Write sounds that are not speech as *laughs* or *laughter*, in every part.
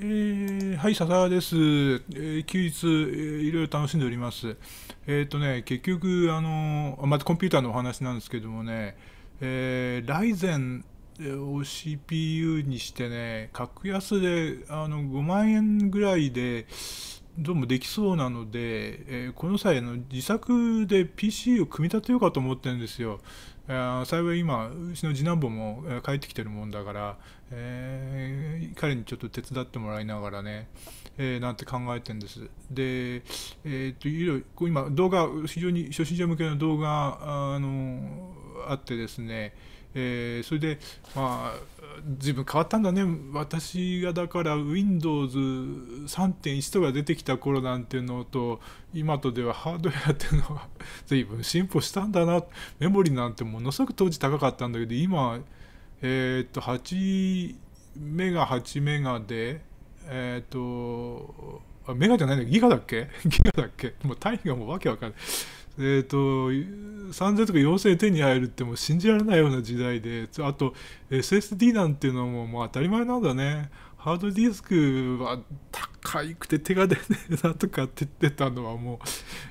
えー、はい、笹川です。えー、休日、えー、いろいろ楽しんでおります。えっ、ー、とね、結局、あのまずコンピューターのお話なんですけどもね、えー、ライゼンを CPU にしてね、格安であの5万円ぐらいで、どうもできそうなので、えー、この際の自作で PC を組み立てようかと思ってるんですよ。幸い今うちの次男坊も帰ってきてるもんだから、えー、彼にちょっと手伝ってもらいながらね、えー、なんて考えてんですで、えー、っといろいろ今動画非常に初心者向けの動画あのあってですね、えー、それでまあ随分変わったんだね私がだから Windows3.1 とか出てきた頃なんていうのと今とではハードウェアっていうのは随分進歩したんだなメモリなんてものすごく当時高かったんだけど今えっ、ー、と8メガ8メガでえっ、ー、とメガじゃないんだギガだっけ *laughs* ギガだっけもう単位がもうわけわかんないえーと、3000とか4000手に入るってもう信じられないような時代であと SSD なんていうのももう当たり前なんだね。ハードディスクは高くて手が出ねえなとかって言ってたのはもう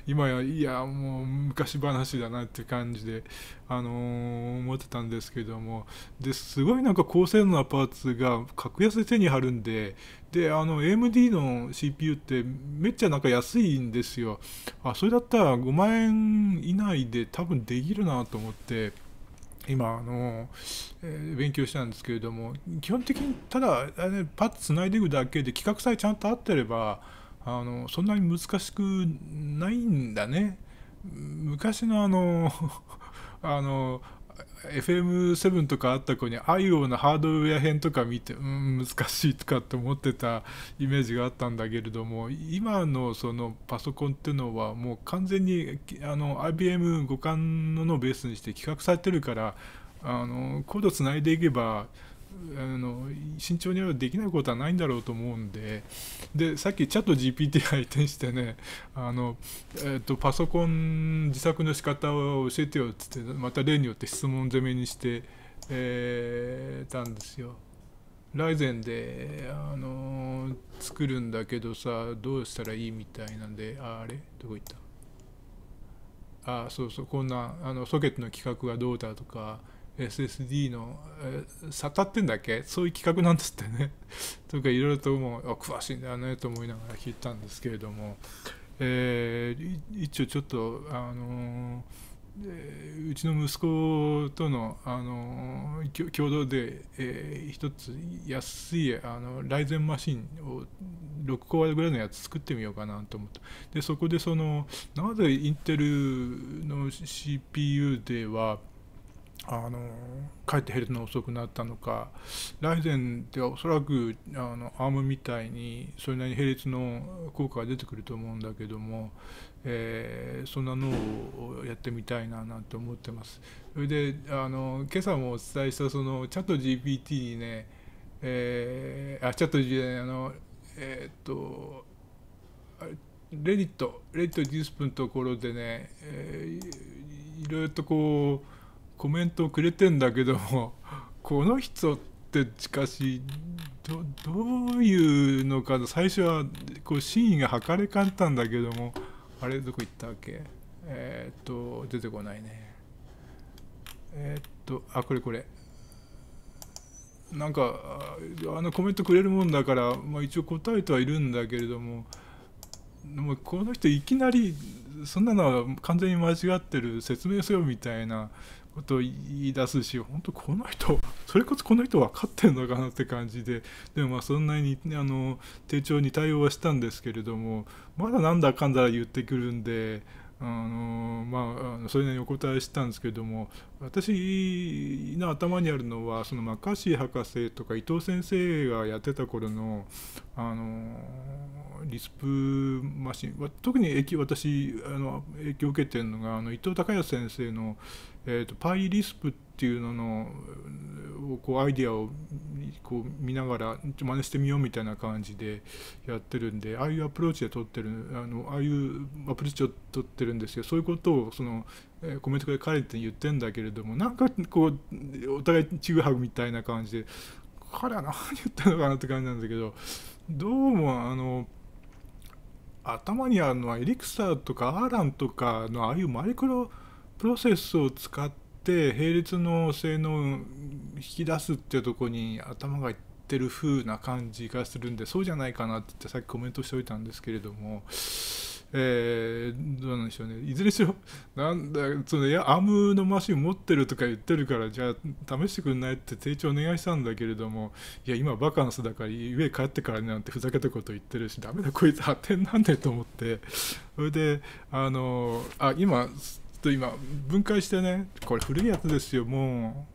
今やいやもう昔話だなって感じであの思ってたんですけどもですごいなんか高性能なパーツが格安で手に貼るんでであの AMD の CPU ってめっちゃなんか安いんですよあそれだったら5万円以内で多分できるなと思って。今あの、えー、勉強したんですけれども基本的にただパッとつないでいくだけで企画さえちゃんと合ってればあのそんなに難しくないんだね昔のあの *laughs* あの FM7 とかあった子にああいうようなハードウェア編とか見てうん難しいとかって思ってたイメージがあったんだけれども今のそのパソコンっていうのはもう完全にあの IBM 互換のベースにして企画されてるからあのコードつないでいけばあの慎重にはできないことはないんだろうと思うんででさっきチャット GPT 拝見してねあの、えーと、パソコン自作の仕方を教えてよっつってまた例によって質問攻めにして、えー、たんですよ。ライゼンで、あの作るんだけどさどうしたらいいみたいなんでああれどこ行ったあそうそうこんなあのソケットの規格がどうだとか SSD の、えー、s ってんだっけそういう企画なんですってね *laughs* とかいろいろともう詳しいんだよねと思いながら聞いたんですけれども、えー、一応ちょっとあのー、うちの息子との、あの共同で、えー、一つ安いあのライゼンマシンを6コアぐらいのやつ作ってみようかなと思ってでそこでそのなぜインテルの CPU ではあのえって減るの遅くなったのかライゼンではおそらくあのアームみたいにそれなりに並列の効果が出てくると思うんだけども、えー、そんなのをやってみたいななんて思ってますそれであの今朝もお伝えしたそのチャット GPT にね、えー、あチャット GPT あのえー、っとレディットレディットディスプのところでね、えー、いろいろとこうコメントをくれてんだけども *laughs* この人ってしかしどういうのか最初はこう真意が測れかったんだけどもあれどこ行ったっけえっ、と出てこないねえっ、とあこれこれなんかあのコメントくれるもんだから、まあ、一応答えてはいるんだけれどももうこの人いきなりそんなのは完全に間違ってる説明せよみたいなこと言い出すし本当この人それこそこの人分かってんのかなって感じででもまあそんなにあの丁重に対応はしたんですけれどもまだなんだかんだ言ってくるんで。あのまあ、それなりにお答えしたんですけども私の頭にあるのはそのマカシー博士とか伊藤先生がやってた頃のあのリスプマシン特に私あの影響を受けてるのがあの伊藤孝康先生のえーと、パイリスプっていうののこうアイディアをこう見ながら真似してみようみたいな感じでやってるんでああいうアプローチで撮ってるあのああいうアプローチを撮ってるんですけどそういうことをそのコメントで彼って言ってんだけれどもなんかこうお互いちぐはぐみたいな感じで彼は何言ったのかなって感じなんだけどどうもあの。頭にあるのはエリクサーとかアーランとかのああいうマイクロプロセスを使って並列の性能を引き出すっていうとこに頭がいってる風な感じがするんでそうじゃないかなってってさっきコメントしておいたんですけれども。えー、どうなんでしょうね、いずれにしろ、なんだ、そのいやアームのマシン持ってるとか言ってるから、じゃあ、試してくんないって成長お願いしたんだけれども、いや、今、バカンスだから、家帰ってからねなんてふざけたこと言ってるし、だめだ、こいつ、発展なんねと思って、それで、あの、あ、今、っと今分解してねこれ古いやつですよも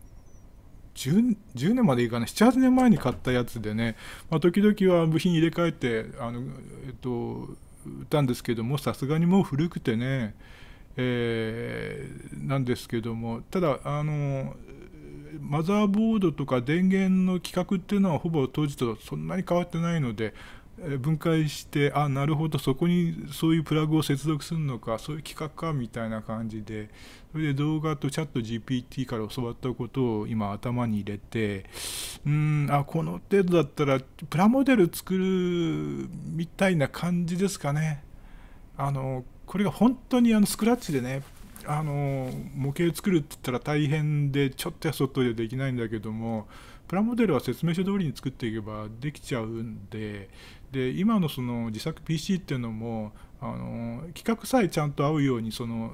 う 10, 10, 年までいかない78年前に買ったやつでね、まあ、時々は部品入れ替えてあの、えっと、売ったんですけどもさすがにもう古くてね、えー、なんですけどもただあのマザーボードとか電源の規格っていうのはほぼ当時とそんなに変わってないので分解してあなるほどそこにそういうプラグを接続するのかそういう企画かみたいな感じでそれで動画とチャット GPT から教わったことを今頭に入れてうんあこの程度だったらプラモデル作るみたいな感じですかねあのこれが本当にあのスクラッチでねあの模型作るって言ったら大変でちょっとやそっとでできないんだけどもプラモデルは説明書通りに作っていけばできちゃうんでで今のその自作 PC っていうのもあの規格さえちゃんと合うようにその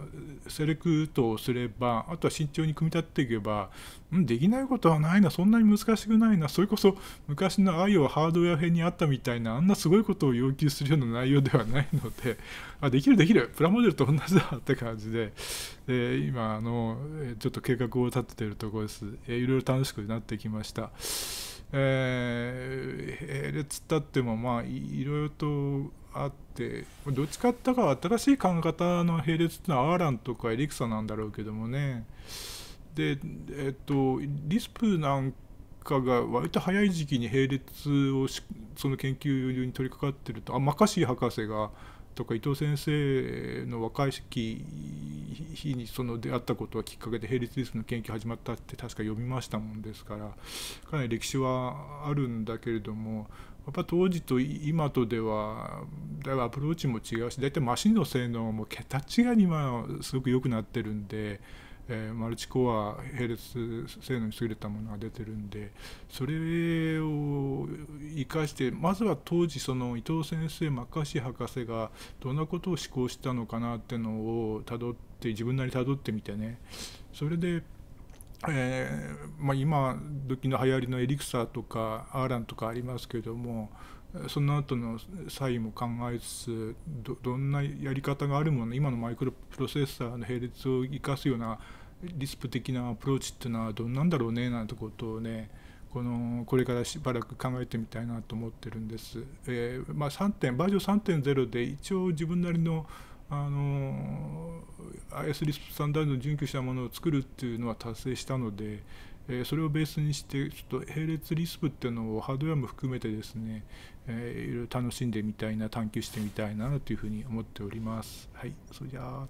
セレクトをすればあとは慎重に組み立てていけばんできないことはないなそんなに難しくないなそれこそ昔の愛をハードウェア編にあったみたいなあんなすごいことを要求するような内容ではないのであできるできるプラモデルと同じだって感じでで今あのちょっと計画を立ててるところですいろいろ楽しくなってきました。えー、並列ったってもまあいろいろとあってどっちかったか新しい考え方の並列ってのはアーランとかエリクサなんだろうけどもねでえっとリスプなんかが割と早い時期に並列をその研究に取り掛かってるとあマカシー博士がとか伊藤先生の若い時期日にその出会ったことはきっかけで並列リスクの研究始まったって確か読みましたもんですからかなり歴史はあるんだけれどもやっぱ当時と今とではだいぶアプローチも違うし大体マシンの性能も桁違いに今すごく良くなってるんで。えー、マルチコア並列性能に優れたものが出てるんでそれを生かしてまずは当時その伊藤先生マッカーシー博士がどんなことを思考したのかなっていうのをたどって自分なりたどってみてねそれでえーまあ、今時の流行りのエリクサーとかアーランとかありますけどもその後の差異も考えつつどんなやり方があるもの今のマイクロプロセッサーの並列を生かすようなリスプ的なアプローチっていうのはどんなんだろうねなんてことをねこのこれからしばらく考えてみたいなと思ってるんです。えー、まあ、3点バージョン3.0で一応自分なりのあの IS リスプスタンダードを準拠したものを作るっていうのは達成したので、えそれをベースにしてちょっと並列リスプっていうのをハードウェアも含めてですね、えー、いろいろ楽しんでみたいな探求してみたいなというふうに思っております。はい、それじゃあ